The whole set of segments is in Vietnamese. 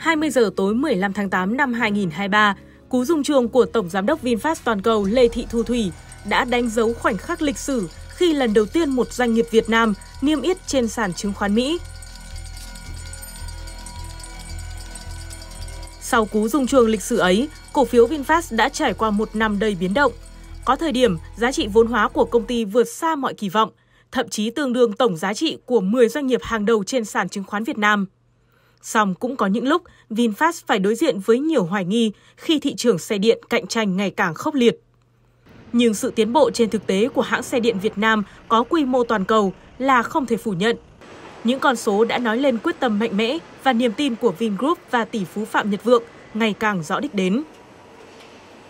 20 giờ tối 15 tháng 8 năm 2023, cú rung chuông của Tổng Giám đốc VinFast Toàn cầu Lê Thị Thu Thủy đã đánh dấu khoảnh khắc lịch sử khi lần đầu tiên một doanh nghiệp Việt Nam niêm yết trên sàn chứng khoán Mỹ. Sau cú rung chuông lịch sử ấy, cổ phiếu VinFast đã trải qua một năm đầy biến động. Có thời điểm, giá trị vốn hóa của công ty vượt xa mọi kỳ vọng, thậm chí tương đương tổng giá trị của 10 doanh nghiệp hàng đầu trên sàn chứng khoán Việt Nam. Song cũng có những lúc VinFast phải đối diện với nhiều hoài nghi khi thị trường xe điện cạnh tranh ngày càng khốc liệt. Nhưng sự tiến bộ trên thực tế của hãng xe điện Việt Nam có quy mô toàn cầu là không thể phủ nhận. Những con số đã nói lên quyết tâm mạnh mẽ và niềm tin của Vingroup và tỷ phú Phạm Nhật Vượng ngày càng rõ đích đến.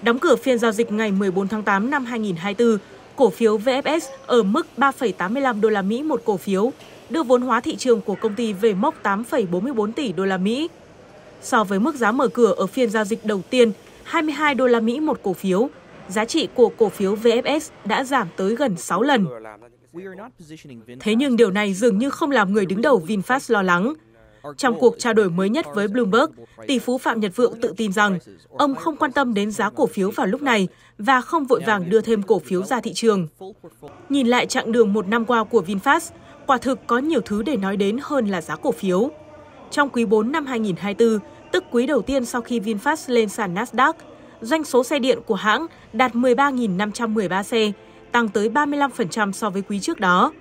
Đóng cửa phiên giao dịch ngày 14 tháng 8 năm 2024, cổ phiếu VFS ở mức 3,85 đô la Mỹ một cổ phiếu, đưa vốn hóa thị trường của công ty về mốc 8,44 tỷ đô la Mỹ. So với mức giá mở cửa ở phiên giao dịch đầu tiên 22 đô la Mỹ một cổ phiếu, giá trị của cổ phiếu VFS đã giảm tới gần 6 lần. Thế nhưng điều này dường như không làm người đứng đầu VinFast lo lắng. Trong cuộc trao đổi mới nhất với Bloomberg, tỷ phú Phạm Nhật Vượng tự tin rằng ông không quan tâm đến giá cổ phiếu vào lúc này và không vội vàng đưa thêm cổ phiếu ra thị trường. Nhìn lại chặng đường một năm qua của VinFast, Quả thực có nhiều thứ để nói đến hơn là giá cổ phiếu. Trong quý 4 năm 2024, tức quý đầu tiên sau khi VinFast lên sàn Nasdaq, doanh số xe điện của hãng đạt 13.513 xe, tăng tới 35% so với quý trước đó.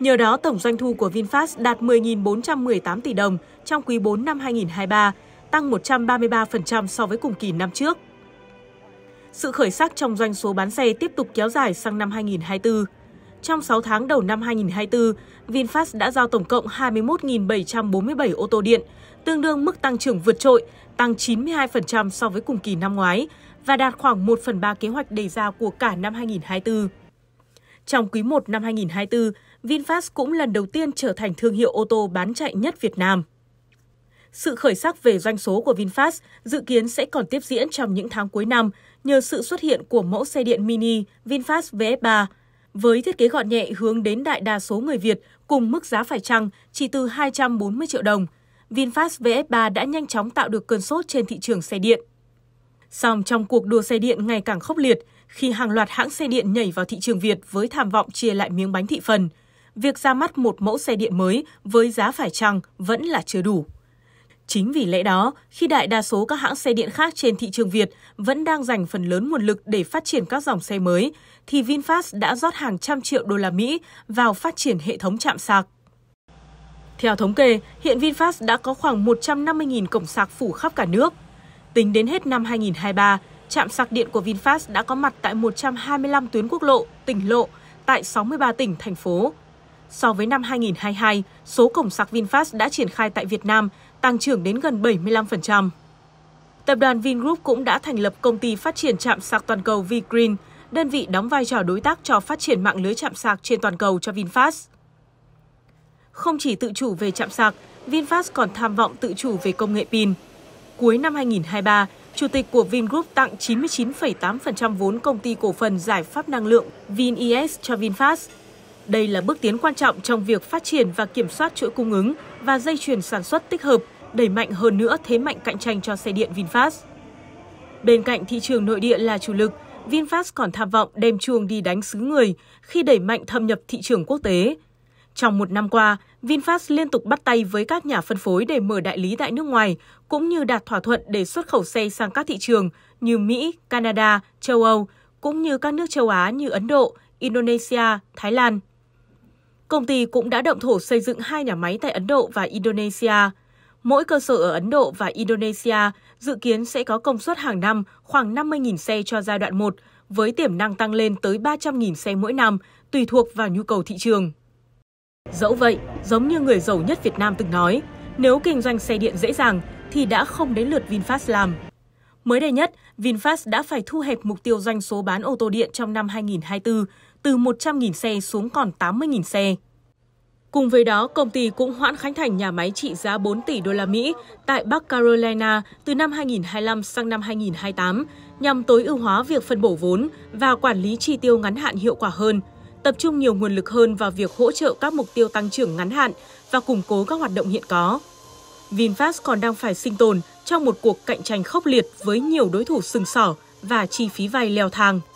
Nhờ đó, tổng doanh thu của VinFast đạt 10.418 tỷ đồng trong quý 4 năm 2023, tăng 133% so với cùng kỳ năm trước. Sự khởi sắc trong doanh số bán xe tiếp tục kéo dài sang năm 2024 trong 6 tháng đầu năm 2024, VinFast đã giao tổng cộng 21.747 ô tô điện, tương đương mức tăng trưởng vượt trội, tăng 92% so với cùng kỳ năm ngoái và đạt khoảng 1 phần 3 kế hoạch đề ra của cả năm 2024. Trong quý 1 năm 2024, VinFast cũng lần đầu tiên trở thành thương hiệu ô tô bán chạy nhất Việt Nam. Sự khởi sắc về doanh số của VinFast dự kiến sẽ còn tiếp diễn trong những tháng cuối năm nhờ sự xuất hiện của mẫu xe điện mini VinFast VF3, với thiết kế gọn nhẹ hướng đến đại đa số người Việt cùng mức giá phải chăng chỉ từ 240 triệu đồng, VinFast VF3 đã nhanh chóng tạo được cơn sốt trên thị trường xe điện. Song trong cuộc đua xe điện ngày càng khốc liệt, khi hàng loạt hãng xe điện nhảy vào thị trường Việt với tham vọng chia lại miếng bánh thị phần, việc ra mắt một mẫu xe điện mới với giá phải chăng vẫn là chưa đủ. Chính vì lẽ đó, khi đại đa số các hãng xe điện khác trên thị trường Việt vẫn đang dành phần lớn nguồn lực để phát triển các dòng xe mới, thì VinFast đã rót hàng trăm triệu đô la Mỹ vào phát triển hệ thống chạm sạc. Theo thống kê, hiện VinFast đã có khoảng 150.000 cổng sạc phủ khắp cả nước. Tính đến hết năm 2023, trạm sạc điện của VinFast đã có mặt tại 125 tuyến quốc lộ, tỉnh lộ, tại 63 tỉnh, thành phố. So với năm 2022, số cổng sạc VinFast đã triển khai tại Việt Nam tăng trưởng đến gần 75%. Tập đoàn Vingroup cũng đã thành lập công ty phát triển trạm sạc toàn cầu Vgreen, đơn vị đóng vai trò đối tác cho phát triển mạng lưới trạm sạc trên toàn cầu cho VinFast. Không chỉ tự chủ về trạm sạc, VinFast còn tham vọng tự chủ về công nghệ pin. Cuối năm 2023, chủ tịch của Vingroup tặng 99,8% vốn công ty cổ phần giải pháp năng lượng VinES cho VinFast. Đây là bước tiến quan trọng trong việc phát triển và kiểm soát chuỗi cung ứng, và dây chuyền sản xuất tích hợp, đẩy mạnh hơn nữa thế mạnh cạnh tranh cho xe điện VinFast. Bên cạnh thị trường nội địa là chủ lực, VinFast còn tham vọng đem chuông đi đánh xứ người khi đẩy mạnh thâm nhập thị trường quốc tế. Trong một năm qua, VinFast liên tục bắt tay với các nhà phân phối để mở đại lý tại nước ngoài, cũng như đạt thỏa thuận để xuất khẩu xe sang các thị trường như Mỹ, Canada, châu Âu, cũng như các nước châu Á như Ấn Độ, Indonesia, Thái Lan. Công ty cũng đã động thổ xây dựng hai nhà máy tại Ấn Độ và Indonesia. Mỗi cơ sở ở Ấn Độ và Indonesia dự kiến sẽ có công suất hàng năm khoảng 50.000 xe cho giai đoạn 1, với tiềm năng tăng lên tới 300.000 xe mỗi năm, tùy thuộc vào nhu cầu thị trường. Dẫu vậy, giống như người giàu nhất Việt Nam từng nói, nếu kinh doanh xe điện dễ dàng thì đã không đến lượt VinFast làm. Mới đây nhất, VinFast đã phải thu hẹp mục tiêu doanh số bán ô tô điện trong năm 2024 từ 100.000 xe xuống còn 80.000 xe. Cùng với đó, công ty cũng hoãn khánh thành nhà máy trị giá 4 tỷ đô la Mỹ tại Bắc Carolina từ năm 2025 sang năm 2028 nhằm tối ưu hóa việc phân bổ vốn và quản lý chi tiêu ngắn hạn hiệu quả hơn, tập trung nhiều nguồn lực hơn vào việc hỗ trợ các mục tiêu tăng trưởng ngắn hạn và củng cố các hoạt động hiện có. VinFast còn đang phải sinh tồn trong một cuộc cạnh tranh khốc liệt với nhiều đối thủ sừng sỏ và chi phí vay leo thang.